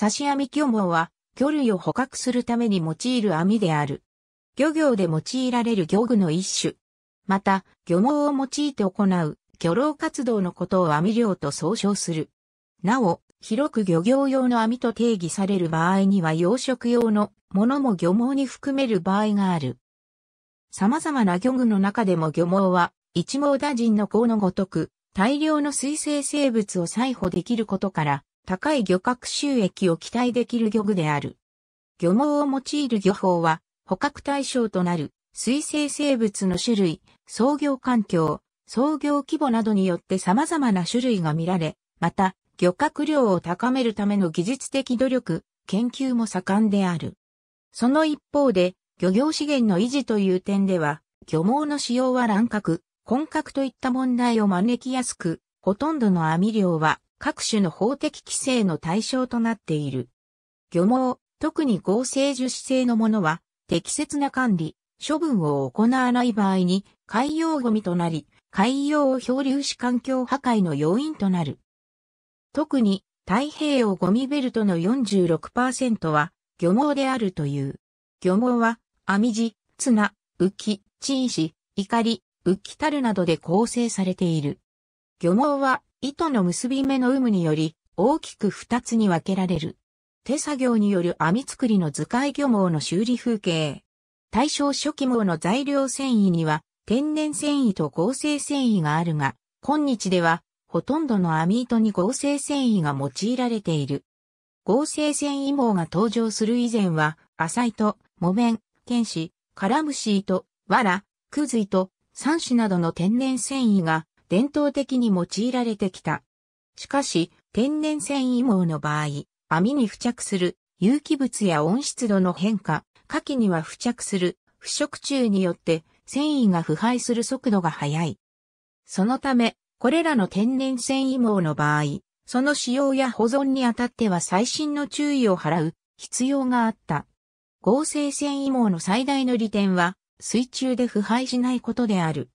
刺し網漁網は、魚類を捕獲するために用いる網である。漁業で用いられる漁具の一種。また、漁網を用いて行う漁労活動のことを網漁と総称する。なお、広く漁業用の網と定義される場合には養殖用のものも漁網に含める場合がある。様々な漁具の中でも漁網は、一網打尽の項のごとく、大量の水生生物を採捕できることから、高い漁獲収益を期待できる漁具である。漁網を用いる漁法は、捕獲対象となる水生生物の種類、創業環境、創業規模などによって様々な種類が見られ、また、漁獲量を高めるための技術的努力、研究も盛んである。その一方で、漁業資源の維持という点では、漁網の使用は乱獲、混獲といった問題を招きやすく、ほとんどの網漁は各種の法的規制の対象となっている。漁網、特に合成樹脂製のものは、適切な管理、処分を行わない場合に、海洋ゴミとなり、海洋漂流し環境破壊の要因となる。特に、太平洋ゴミベルトの46%は、漁網であるという。漁網は、網地、綱、浮き、鎮石、怒り、浮き樽などで構成されている。漁網は糸の結び目の有無により、大きく二つに分けられる。手作業による網作りの図解漁網の修理風景。大正初期網の材料繊維には、天然繊維と合成繊維があるが、今日では、ほとんどの網糸に合成繊維が用いられている。合成繊維網が登場する以前は、浅糸、木綿、剣糸、カラムシ糸、藁、クズ糸、三種などの天然繊維が伝統的に用いられてきた。しかし、天然繊維網の場合、網に付着する有機物や温湿度の変化、下記には付着する腐食虫によって繊維が腐敗する速度が速い。そのため、これらの天然繊維網の場合、その使用や保存にあたっては最新の注意を払う必要があった。合成繊維網の最大の利点は、水中で腐敗しないことである。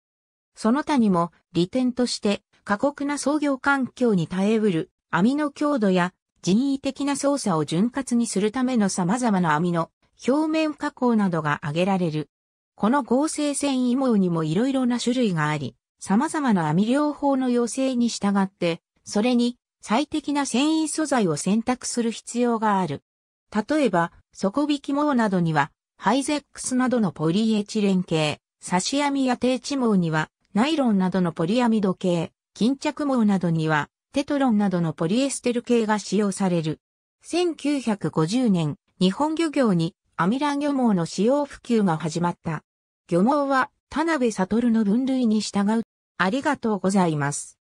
その他にも、利点として、過酷な操業環境に耐えうる、網の強度や、人為的な操作を潤滑にするための様々な網の表面加工などが挙げられる。この合成繊維網にもいろいろな種類があり、様々な網療法の要請に従って、それに最適な繊維素材を選択する必要がある。例えば、底引き網などには、ハイゼックスなどのポリエチレン系、差し網や低地網には、ナイロンなどのポリアミド系、巾着網などには、テトロンなどのポリエステル系が使用される。1950年、日本漁業にアミラン漁網の使用普及が始まった。漁網は田辺悟の分類に従う。ありがとうございます。